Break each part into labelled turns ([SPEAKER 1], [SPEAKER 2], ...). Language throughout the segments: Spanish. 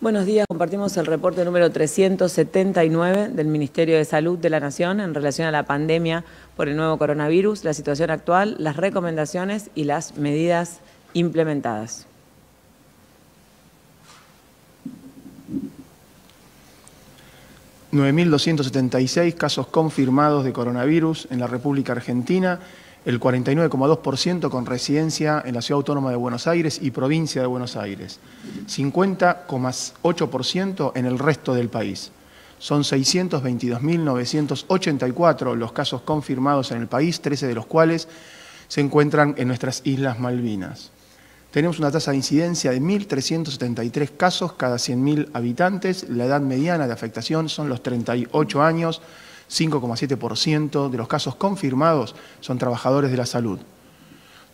[SPEAKER 1] Buenos días, compartimos el reporte número 379 del Ministerio de Salud de la Nación en relación a la pandemia por el nuevo coronavirus, la situación actual, las recomendaciones y las medidas implementadas.
[SPEAKER 2] ...9.276 casos confirmados de coronavirus en la República Argentina el 49,2% con residencia en la Ciudad Autónoma de Buenos Aires y provincia de Buenos Aires, 50,8% en el resto del país. Son 622.984 los casos confirmados en el país, 13 de los cuales se encuentran en nuestras Islas Malvinas. Tenemos una tasa de incidencia de 1.373 casos cada 100.000 habitantes. La edad mediana de afectación son los 38 años 5,7% de los casos confirmados son trabajadores de la salud.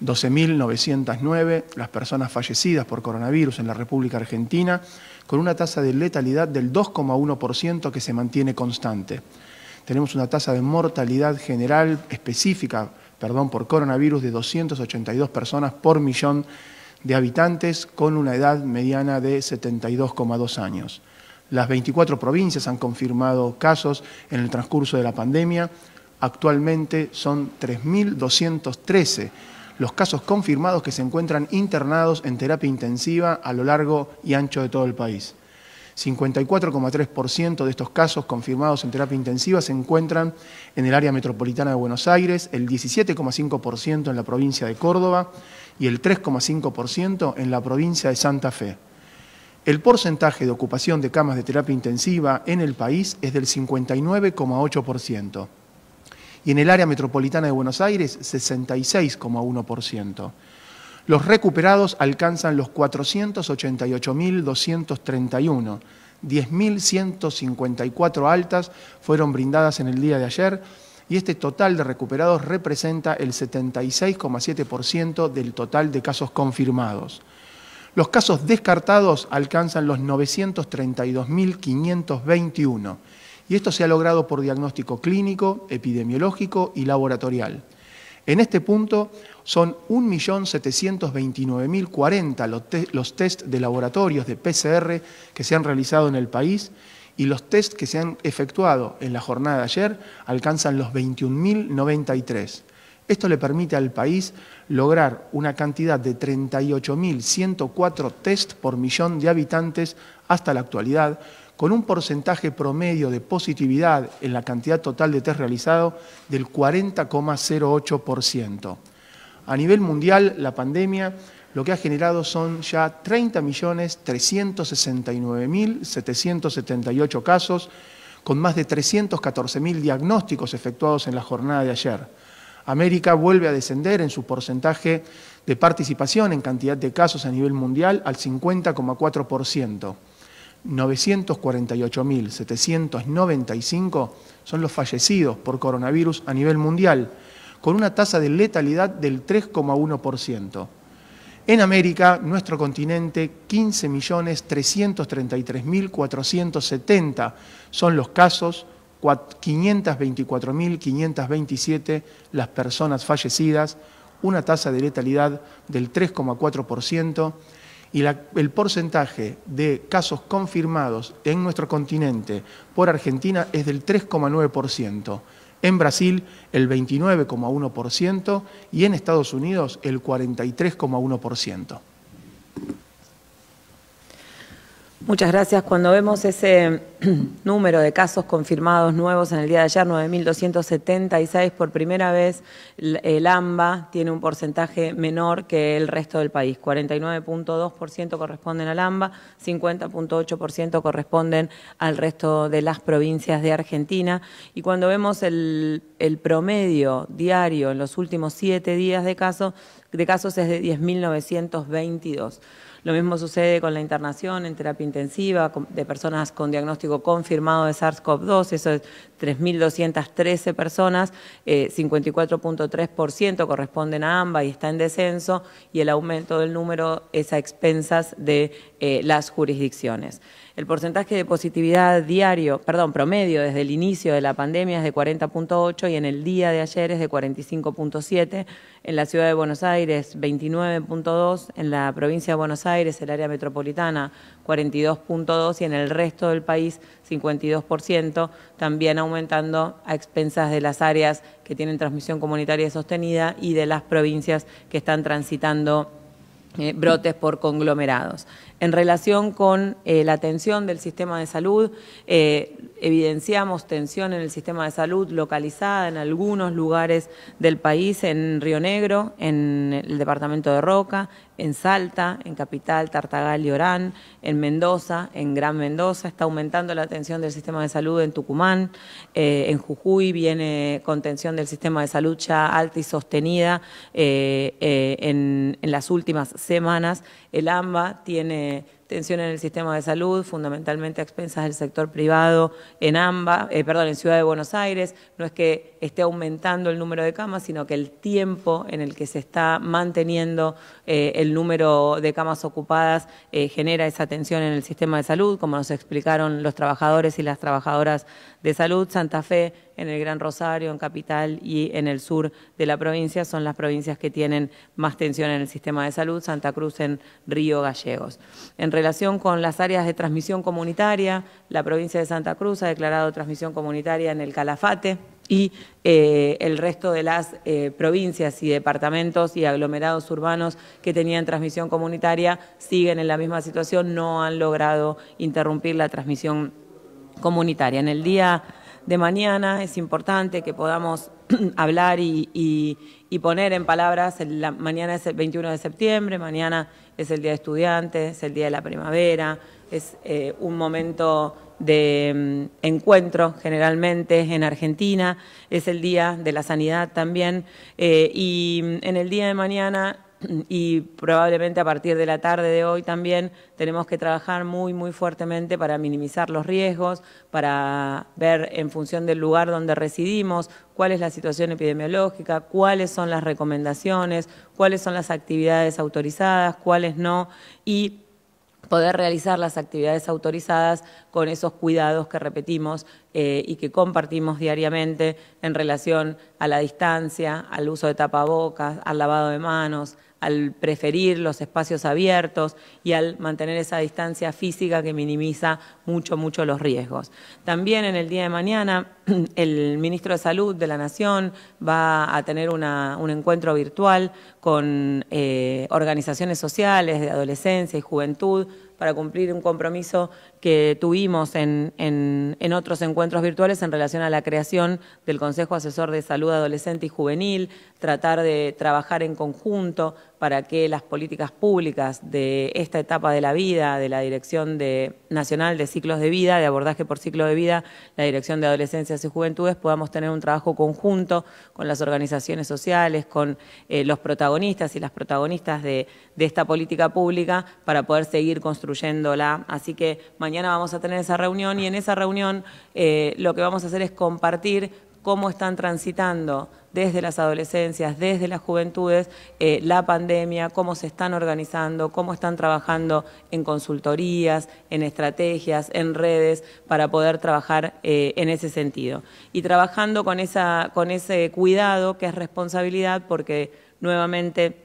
[SPEAKER 2] 12.909 las personas fallecidas por coronavirus en la República Argentina, con una tasa de letalidad del 2,1% que se mantiene constante. Tenemos una tasa de mortalidad general específica, perdón, por coronavirus de 282 personas por millón de habitantes con una edad mediana de 72,2 años. Las 24 provincias han confirmado casos en el transcurso de la pandemia. Actualmente son 3.213 los casos confirmados que se encuentran internados en terapia intensiva a lo largo y ancho de todo el país. 54,3% de estos casos confirmados en terapia intensiva se encuentran en el área metropolitana de Buenos Aires, el 17,5% en la provincia de Córdoba y el 3,5% en la provincia de Santa Fe. El porcentaje de ocupación de camas de terapia intensiva en el país es del 59,8% y en el área metropolitana de Buenos Aires 66,1%. Los recuperados alcanzan los 488.231. 10.154 altas fueron brindadas en el día de ayer y este total de recuperados representa el 76,7% del total de casos confirmados. Los casos descartados alcanzan los 932.521 y esto se ha logrado por diagnóstico clínico, epidemiológico y laboratorial. En este punto son 1.729.040 los, test de laboratorios de PCR que se han realizado en el país y los test que se han efectuado en la jornada de ayer alcanzan los 21.093. Esto le permite al país lograr una cantidad de 38.104 test por millón de habitantes hasta la actualidad, con un porcentaje promedio de positividad en la cantidad total de test realizado del 40,08%. A nivel mundial, la pandemia lo que ha generado son ya 30.369.778 casos, con más de 314.000 diagnósticos efectuados en la jornada de ayer. América vuelve a descender en su porcentaje de participación en cantidad de casos a nivel mundial al 50,4%. 948.795 son los fallecidos por coronavirus a nivel mundial, con una tasa de letalidad del 3,1%. En América, nuestro continente, 15.333.470 son los casos 524.527 las personas fallecidas, una tasa de letalidad del 3,4% y el porcentaje de casos confirmados en nuestro continente por Argentina es del 3,9%, en Brasil el 29,1% y en Estados Unidos el 43,1%.
[SPEAKER 1] Muchas gracias. Cuando vemos ese número de casos confirmados nuevos en el día de ayer, 9.276 por primera vez, el AMBA tiene un porcentaje menor que el resto del país. 49.2% corresponden al AMBA, 50.8% corresponden al resto de las provincias de Argentina. Y cuando vemos el, promedio diario en los últimos siete días de, caso, de casos es de 10.922. Lo mismo sucede con la internación en terapia intensiva de personas con diagnóstico confirmado de SARS-CoV-2, eso es 3.213 personas, 54.3% eh, corresponden a ambas y está en descenso, y el aumento del número es a expensas de eh, las jurisdicciones. El porcentaje de positividad diario, perdón, promedio desde el inicio de la pandemia es de 40.8 y en el día de ayer es de 45.7. En la ciudad de Buenos Aires 29.2, en la provincia de Buenos Aires, el área metropolitana 42.2 y en el resto del país 52%, también aumentando a expensas de las áreas que tienen transmisión comunitaria sostenida y de las provincias que están transitando eh, brotes por conglomerados. En relación con eh, la tensión del sistema de salud, eh, evidenciamos tensión en el sistema de salud localizada en algunos lugares del país, en Río Negro, en el departamento de Roca, en Salta, en Capital, Tartagal y Orán, en Mendoza, en Gran Mendoza, está aumentando la atención del sistema de salud en Tucumán, eh, en Jujuy viene con tensión del sistema de salud ya alta y sostenida en, en las últimas semanas. El AMBA tiene come tensión en el sistema de salud, fundamentalmente a expensas del sector privado en AMBA, eh, perdón, en Ciudad de Buenos Aires. No es que esté aumentando el número de camas, sino que el tiempo en el que se está manteniendo eh, el número de camas ocupadas eh, genera esa tensión en el sistema de salud, como nos explicaron los trabajadores y las trabajadoras de salud. Santa Fe en el Gran Rosario, en Capital y en el sur de la provincia son las provincias que tienen más tensión en el sistema de salud, Santa Cruz en Río Gallegos relación con las áreas de transmisión comunitaria, la provincia de Santa Cruz ha declarado transmisión comunitaria en el Calafate y eh, el resto de las eh, provincias y departamentos y aglomerados urbanos que tenían transmisión comunitaria siguen en la misma situación, no han logrado interrumpir la transmisión comunitaria. En el día de mañana. Es importante que podamos hablar y, poner en palabras, mañana es el 21 de septiembre, mañana es el Día de Estudiantes, es el Día de la Primavera, es eh, un momento de mm, encuentro generalmente en Argentina, es el Día de la Sanidad también, eh, y mm, en el día de mañana y probablemente a partir de la tarde de hoy también tenemos que trabajar muy, muy fuertemente para minimizar los riesgos, para ver en función del lugar donde residimos cuál es la situación epidemiológica, cuáles son las recomendaciones, cuáles son las actividades autorizadas, cuáles no, y poder realizar las actividades autorizadas con esos cuidados que repetimos eh, y que compartimos diariamente en relación a la distancia, al uso de tapabocas, al lavado de manos, al preferir los espacios abiertos y al mantener esa distancia física que minimiza mucho, mucho los riesgos. También en el día de mañana el ministro de Salud de la Nación va a tener un encuentro virtual con eh, organizaciones sociales de adolescencia y juventud para cumplir un compromiso que tuvimos en, otros encuentros virtuales en relación a la creación del Consejo Asesor de Salud Adolescente y Juvenil, tratar de trabajar en conjunto para que las políticas públicas de esta etapa de la vida, de la Dirección de, Nacional de Ciclos de Vida, de abordaje por ciclo de vida, la Dirección de Adolescencias y Juventudes, podamos tener un trabajo conjunto con las organizaciones sociales, con eh, los protagonistas y las protagonistas de, de esta política pública para poder seguir construyéndola. Así que mañana vamos a tener esa reunión y en esa reunión eh, lo que vamos a hacer es compartir cómo están transitando desde las adolescencias, desde las juventudes, eh, la pandemia, cómo se están organizando, cómo están trabajando en consultorías, en estrategias, en redes, para poder trabajar eh, en ese sentido. Y trabajando con, esa, con ese cuidado que es responsabilidad, porque nuevamente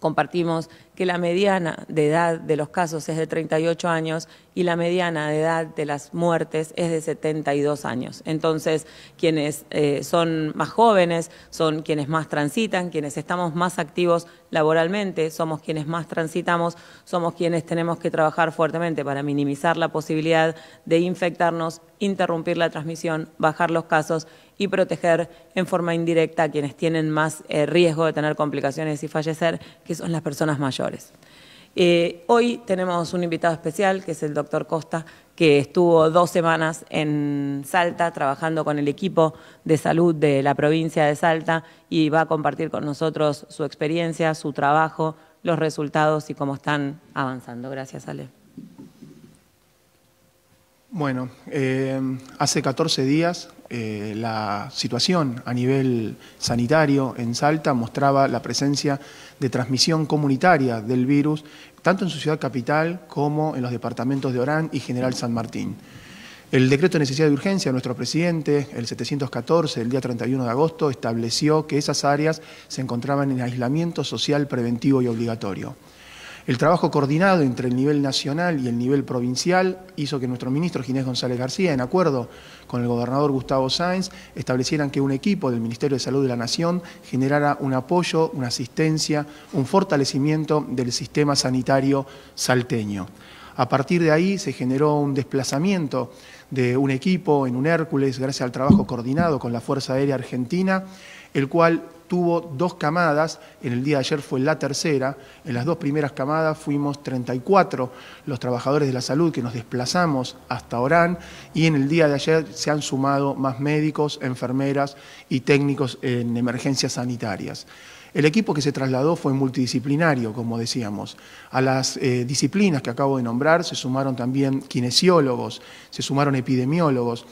[SPEAKER 1] compartimos que la mediana de edad de los casos es de 38 años y la mediana de edad de las muertes es de 72 años. Entonces, quienes eh, son más jóvenes son quienes más transitan, quienes estamos más activos laboralmente, somos quienes más transitamos, somos quienes tenemos que trabajar fuertemente para minimizar la posibilidad de infectarnos, interrumpir la transmisión, bajar los casos y proteger en forma indirecta a quienes tienen más eh, riesgo de tener complicaciones y fallecer, que son las personas mayores. Eh, hoy tenemos un invitado especial, que es el doctor Costa, que estuvo dos semanas en Salta trabajando con el equipo de salud de la provincia de Salta y va a compartir con nosotros su experiencia, su trabajo, los resultados y cómo están avanzando. Gracias, Ale.
[SPEAKER 2] Bueno, eh, hace 14 días eh, la situación a nivel sanitario en Salta mostraba la presencia de transmisión comunitaria del virus, tanto en su ciudad capital como en los departamentos de Orán y General San Martín. El decreto de necesidad de urgencia de nuestro presidente, el 714, el día 31 de agosto, estableció que esas áreas se encontraban en aislamiento social preventivo y obligatorio. El trabajo coordinado entre el nivel nacional y el nivel provincial hizo que nuestro ministro Ginés González García, en acuerdo con el gobernador Gustavo Sáenz, establecieran que un equipo del Ministerio de Salud de la Nación generara un apoyo, una asistencia, un fortalecimiento del sistema sanitario salteño. A partir de ahí se generó un desplazamiento de un equipo en un Hércules gracias al trabajo coordinado con la Fuerza Aérea Argentina el cual tuvo dos camadas, en el día de ayer fue la tercera, en las dos primeras camadas fuimos 34 los trabajadores de la salud que nos desplazamos hasta Orán y en el día de ayer se han sumado más médicos, enfermeras y técnicos en emergencias sanitarias. El equipo que se trasladó fue multidisciplinario, como decíamos. A las eh, disciplinas que acabo de nombrar se sumaron también kinesiólogos, se sumaron epidemiólogos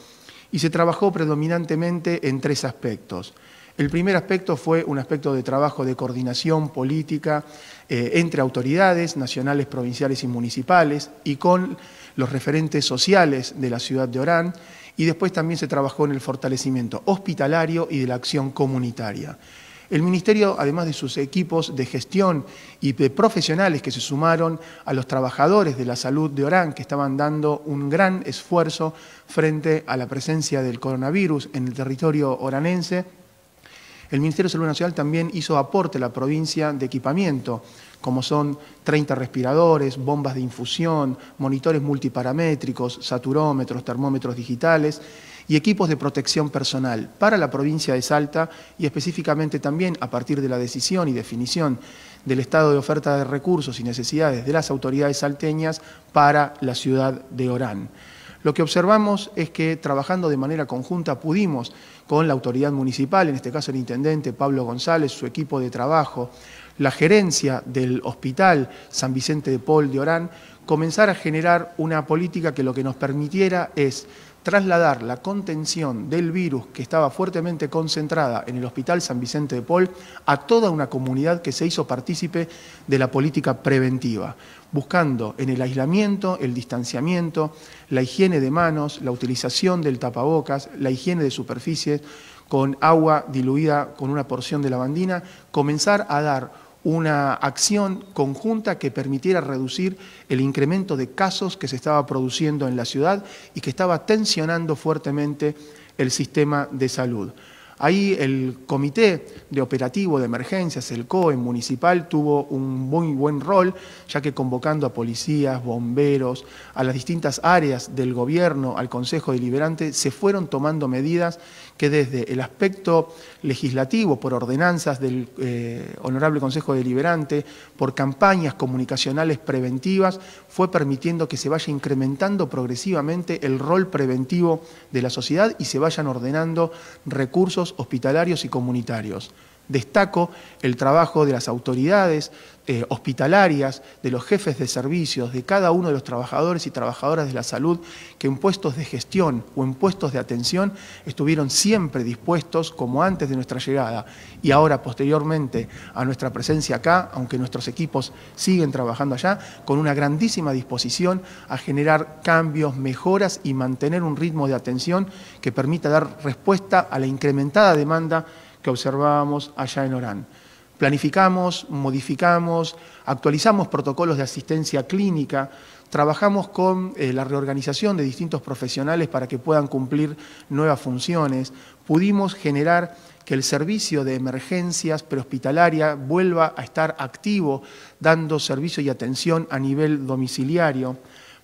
[SPEAKER 2] y se trabajó predominantemente en tres aspectos el primer aspecto fue un aspecto de trabajo de coordinación política eh, entre autoridades nacionales, provinciales y municipales y con los referentes sociales de la ciudad de Orán y después también se trabajó en el fortalecimiento hospitalario y de la acción comunitaria. El Ministerio, además de sus equipos de gestión y de profesionales que se sumaron a los trabajadores de la salud de Orán, que estaban dando un gran esfuerzo frente a la presencia del coronavirus en el territorio oranense, el Ministerio de Salud Nacional también hizo aporte a la provincia de equipamiento, como son 30 respiradores, bombas de infusión, monitores multiparamétricos, saturómetros, termómetros digitales y equipos de protección personal para la provincia de Salta y específicamente también a partir de la decisión y definición del estado de oferta de recursos y necesidades de las autoridades salteñas para la ciudad de Orán. Lo que observamos es que trabajando de manera conjunta pudimos con la autoridad municipal, en este caso el intendente Pablo González, su equipo de trabajo, la gerencia del hospital San Vicente de Paul de Orán, comenzar a generar una política que lo que nos permitiera es trasladar la contención del virus que estaba fuertemente concentrada en el Hospital San Vicente de Paul a toda una comunidad que se hizo partícipe de la política preventiva, buscando en el aislamiento, el distanciamiento, la higiene de manos, la utilización del tapabocas, la higiene de superficies con agua diluida con una porción de lavandina, comenzar a dar una acción conjunta que permitiera reducir el incremento de casos que se estaba produciendo en la ciudad y que estaba tensionando fuertemente el sistema de salud. Ahí el Comité de Operativo de Emergencias, el COE municipal, tuvo un muy buen rol, ya que convocando a policías, bomberos, a las distintas áreas del gobierno, al Consejo Deliberante, se fueron tomando medidas que desde el aspecto legislativo, por ordenanzas del eh, Honorable Consejo Deliberante, por campañas comunicacionales preventivas, fue permitiendo que se vaya incrementando progresivamente el rol preventivo de la sociedad y se vayan ordenando recursos hospitalarios y comunitarios. Destaco el trabajo de las autoridades eh, hospitalarias, de los jefes de servicios, de cada uno de los trabajadores y trabajadoras de la salud que en puestos de gestión o en puestos de atención estuvieron siempre dispuestos, como antes de nuestra llegada y ahora posteriormente a nuestra presencia acá, aunque nuestros equipos siguen trabajando allá, con una grandísima disposición a generar cambios, mejoras y mantener un ritmo de atención que permita dar respuesta a la incrementada demanda que observábamos allá en Orán. Planificamos, modificamos, actualizamos protocolos de asistencia clínica, trabajamos con eh, la reorganización de distintos profesionales para que puedan cumplir nuevas funciones, pudimos generar que el servicio de emergencias prehospitalaria vuelva a estar activo, dando servicio y atención a nivel domiciliario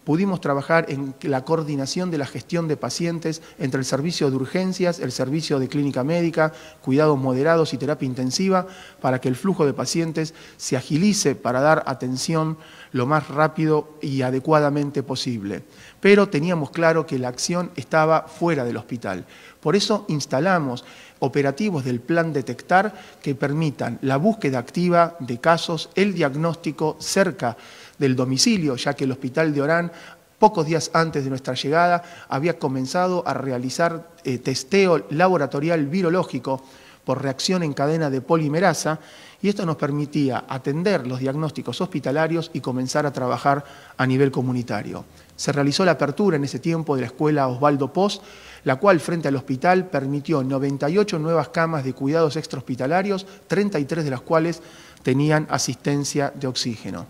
[SPEAKER 2] pudimos trabajar en la coordinación de la gestión de pacientes entre el servicio de urgencias, el servicio de clínica médica, cuidados moderados y terapia intensiva, para que el flujo de pacientes se agilice para dar atención lo más rápido y adecuadamente posible. Pero teníamos claro que la acción estaba fuera del hospital. Por eso instalamos operativos del plan detectar que permitan la búsqueda activa de casos, el diagnóstico cerca del domicilio, ya que el hospital de Orán pocos días antes de nuestra llegada, había comenzado a realizar eh, testeo laboratorial virológico por reacción en cadena de polimerasa y esto nos permitía atender los diagnósticos hospitalarios y comenzar a trabajar a nivel comunitario. Se realizó la apertura en ese tiempo de la escuela Osvaldo Pos, la cual frente al hospital permitió 98 nuevas camas de cuidados extrahospitalarios, 33 de las cuales tenían asistencia de oxígeno.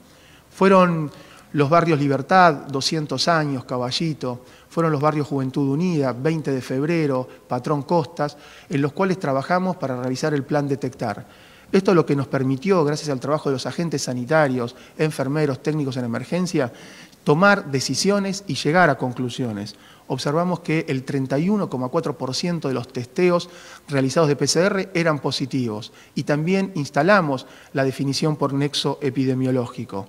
[SPEAKER 2] Fueron los barrios Libertad, 200 años, Caballito, fueron los barrios Juventud Unida, 20 de febrero, Patrón Costas, en los cuales trabajamos para realizar el plan Detectar. Esto es lo que nos permitió, gracias al trabajo de los agentes sanitarios, enfermeros, técnicos en emergencia, tomar decisiones y llegar a conclusiones. Observamos que el 31,4% de los testeos realizados de PCR eran positivos y también instalamos la definición por nexo epidemiológico.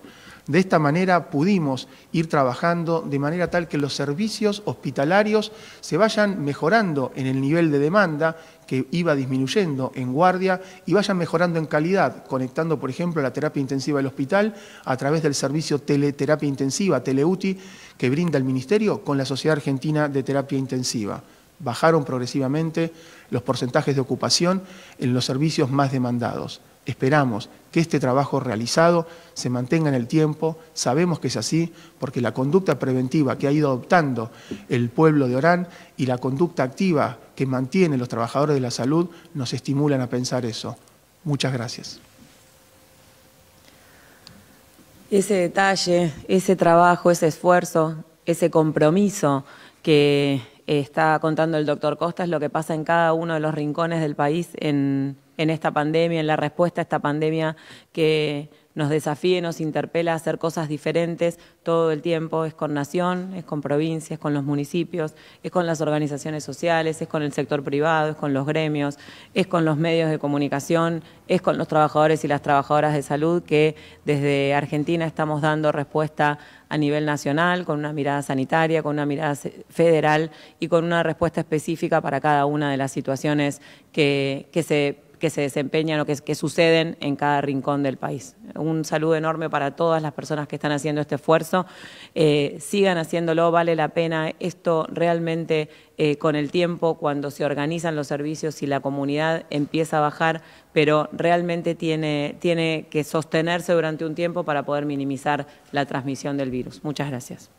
[SPEAKER 2] De esta manera pudimos ir trabajando de manera tal que los servicios hospitalarios se vayan mejorando en el nivel de demanda que iba disminuyendo en guardia y vayan mejorando en calidad, conectando, por ejemplo, la terapia intensiva del hospital a través del servicio teleterapia intensiva, Teleuti, que brinda el Ministerio con la Sociedad Argentina de Terapia Intensiva bajaron progresivamente los porcentajes de ocupación en los servicios más demandados. Esperamos que este trabajo realizado se mantenga en el tiempo, sabemos que es así, porque la conducta preventiva que ha ido adoptando el pueblo de Orán y la conducta activa que mantienen los trabajadores de la salud nos estimulan a pensar eso. Muchas gracias.
[SPEAKER 1] Ese detalle, ese trabajo, ese esfuerzo, ese compromiso que eh, está contando el doctor Costa es lo que pasa en cada uno de los rincones del país en en esta pandemia, en la respuesta a esta pandemia que nos desafíe, nos interpela a hacer cosas diferentes todo el tiempo. Es con Nación, es con provincias, es con los municipios, es con las organizaciones sociales, es con el sector privado, es con los gremios, es con los medios de comunicación, es con los trabajadores y las trabajadoras de salud que desde Argentina estamos dando respuesta a nivel nacional, con una mirada sanitaria, con una mirada federal y con una respuesta específica para cada una de las situaciones que, que se que se desempeñan o que, suceden en cada rincón del país. Un saludo enorme para todas las personas que están haciendo este esfuerzo. Eh, sigan haciéndolo, vale la pena. Esto realmente eh, con el tiempo, cuando se organizan los servicios y la comunidad empieza a bajar, pero realmente tiene que sostenerse durante un tiempo para poder minimizar la transmisión del virus. Muchas gracias.